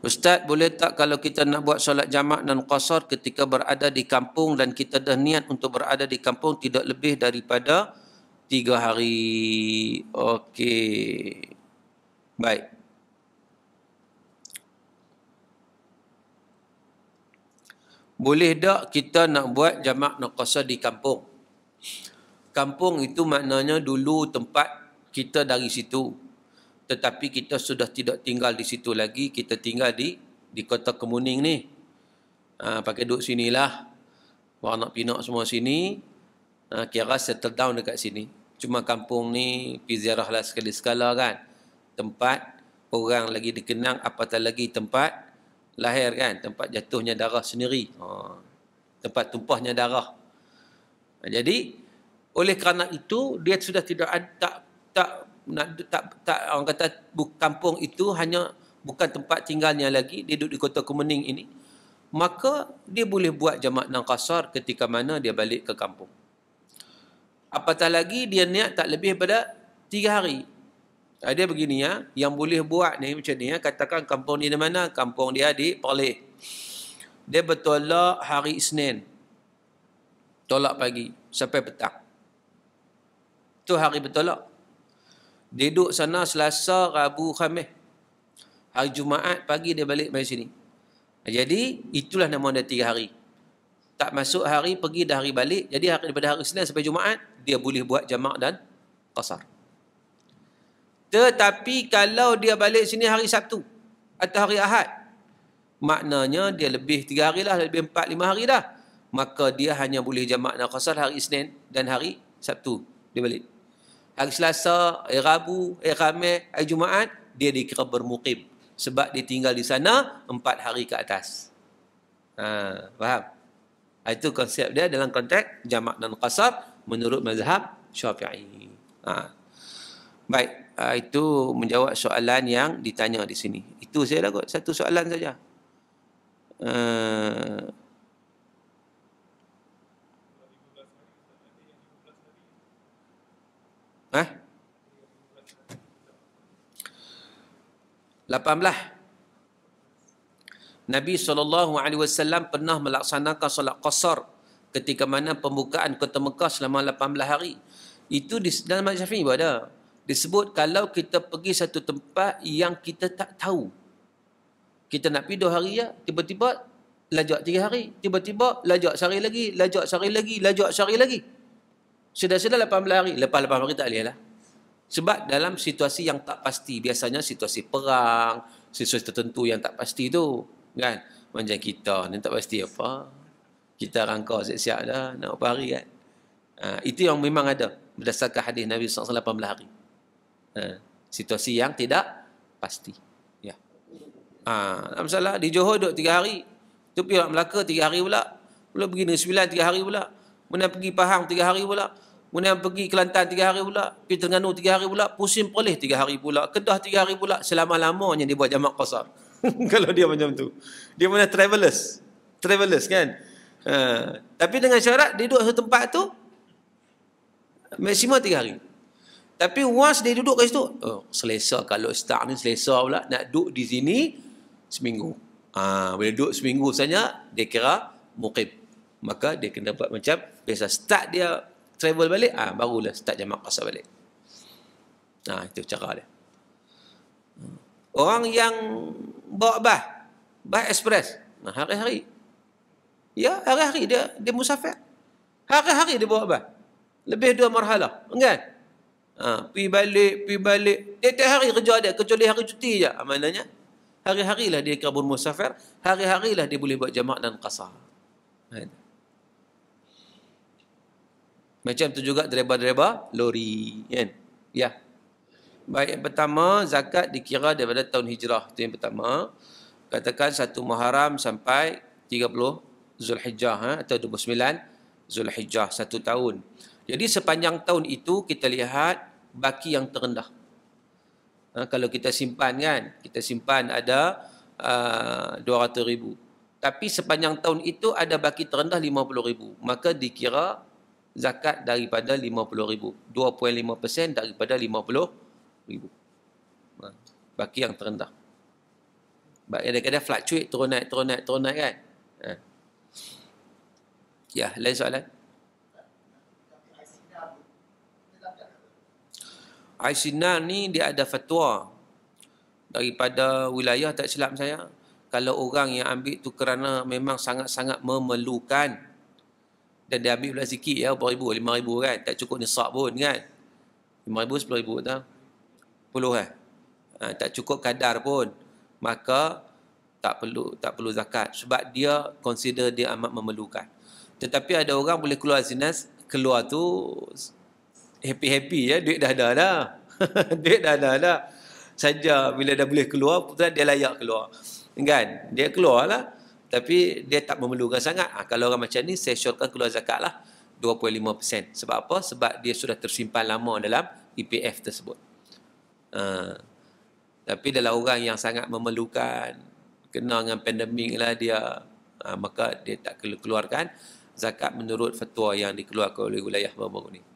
Ustaz boleh tak kalau kita nak buat solat jamak dan qasar ketika berada di kampung dan kita dah niat untuk berada di kampung tidak lebih daripada tiga hari. Okey. Baik. Boleh tak kita nak buat jamak dan qasar di kampung? Kampung itu maknanya dulu tempat kita dari situ tetapi kita sudah tidak tinggal di situ lagi kita tinggal di di kota Kemuning ni ha, pakai duduk sinilah orang nak pinak semua sini ha, kira settle down dekat sini cuma kampung ni pergi ziarah lah sekali sekala kan tempat orang lagi dikenang apatah lagi tempat lahir kan tempat jatuhnya darah sendiri ha, tempat tumpahnya darah ha, jadi oleh kerana itu dia sudah tidak tak tak nak tak tak orang kata kampung itu hanya bukan tempat tinggalnya lagi dia duduk di kota Kemuning ini maka dia boleh buat jamak nan qasar ketika mana dia balik ke kampung apatah lagi dia niat tak lebih pada tiga hari ah, dia begini ya yang boleh buat ni macam ni ya katakan kampung dia di mana kampung dia di Perleh dia bertolak hari Isnin tolak pagi sampai petang tu hari bertolak dia duduk sana Selasa, Rabu, Khamis. Hari Jumaat pagi dia balik balik sini. Jadi itulah nama dia tiga hari. Tak masuk hari pergi dah hari balik. Jadi hari daripada hari Senin sampai Jumaat dia boleh buat jamak dan qasar. Tetapi kalau dia balik sini hari Sabtu atau hari Ahad, maknanya dia lebih tiga hari lah, lebih empat, lima hari dah. Maka dia hanya boleh jamak dan qasar hari Isnin dan hari Sabtu dia balik hari Selasa, hari Rabu, hari Khamis, hari Jumaat, dia dikira bermukim. Sebab dia tinggal di sana empat hari ke atas. Ha, faham? Ha, itu konsep dia dalam konteks jamak dan qasar menurut mazhab syafi'i. Ha. Baik, ha, itu menjawab soalan yang ditanya di sini. Itu saya lah kot, satu soalan saja. Uh, 18 Nabi saw pernah melaksanakan solat qasar ketika mana pembukaan kota Mekah selama 18 hari. Itu di dalam mazhab Syafi'i ada. Disebut kalau kita pergi satu tempat yang kita tak tahu. Kita nak pergi dua hari ya, tiba-tiba lajak tiga hari. Tiba-tiba lajak sehari lagi, lajak sehari lagi, lajak sehari lagi. Sudah-sudah 18 hari. Lepas 18 hari tak boleh lah. Sebab dalam situasi yang tak pasti, biasanya situasi perang, situasi tertentu yang tak pasti tu, kan? Macam kita ni tak pasti apa. Kita rangka siap-siap dah, nak berapa hari kan? Ha, itu yang memang ada berdasarkan hadis Nabi SAW 18 hari. Ha, situasi yang tidak pasti. Ya. Ha, tak masalah, di Johor duduk tiga hari. Tu pergi Melaka tiga hari pula. Pula pergi Negeri Sembilan tiga hari pula. Mena pergi Pahang tiga hari pula kemudian pergi Kelantan tiga hari pula, pergi Terengganu tiga hari pula, pusing perlis tiga hari pula, Kedah tiga hari pula, selama-lamanya dia buat jamak kosar. Kalau dia macam tu. Dia mana travelers. Travelers kan? Uh, tapi dengan syarat, dia duduk satu tempat tu, maksimum tiga hari. Tapi once dia duduk kat situ, oh, selesa kalau start ni selesa pula, nak duduk di sini seminggu. Ha, bila duduk seminggu saja, dia kira mukib, Maka dia kena buat macam biasa. Start dia travel balik ah ha, barulah start jamak qasar balik ha itu cara dia orang yang bawa bah bah ekspres, nah hari-hari ya hari-hari dia dia musafir hari-hari dia bawa bah lebih dua marhalah kan ha pi balik pi balik setiap hari kerja dia kecuali hari cuti je amalannya ah, hari-harilah dia kira musafir, hari-harilah dia boleh buat jamak dan qasar ha macam tu juga driver-driver lori. Kan? Ya. Baik, yang pertama, zakat dikira daripada tahun hijrah. Itu yang pertama. Katakan satu muharam sampai 30 Zulhijjah ha? atau 29 Zulhijjah, satu tahun. Jadi sepanjang tahun itu kita lihat baki yang terendah. Ha, kalau kita simpan kan, kita simpan ada uh, ah, 200 ribu. Tapi sepanjang tahun itu ada baki terendah 50 ribu. Maka dikira zakat daripada 50,000. 2.5% daripada 50,000. Ha, bagi yang terendah. Kadang-kadang fluctuate, turun naik, turun naik, turun naik kan. Ha. Ya, lain soalan? Aisinah ni dia ada fatwa daripada wilayah tak silap saya kalau orang yang ambil tu kerana memang sangat-sangat memerlukan dan dia ambil pula sikit ya berapa ribu lima ribu kan tak cukup nisab pun kan lima ribu sepuluh ribu tak puluh kan eh? ha, tak cukup kadar pun maka tak perlu tak perlu zakat sebab dia consider dia amat memerlukan tetapi ada orang boleh keluar zinas keluar tu happy-happy ya duit dah ada dah duit dah ada dah saja bila dah boleh keluar dia layak keluar kan dia keluar lah tapi dia tak memerlukan sangat. Ha, kalau orang macam ni, saya syorkan keluar zakat lah 2.5%. Sebab apa? Sebab dia sudah tersimpan lama dalam EPF tersebut. Uh, tapi dalam orang yang sangat memerlukan, kena dengan pandemik lah dia, uh, maka dia tak keluarkan zakat menurut fatwa yang dikeluarkan oleh wilayah Bambang ni.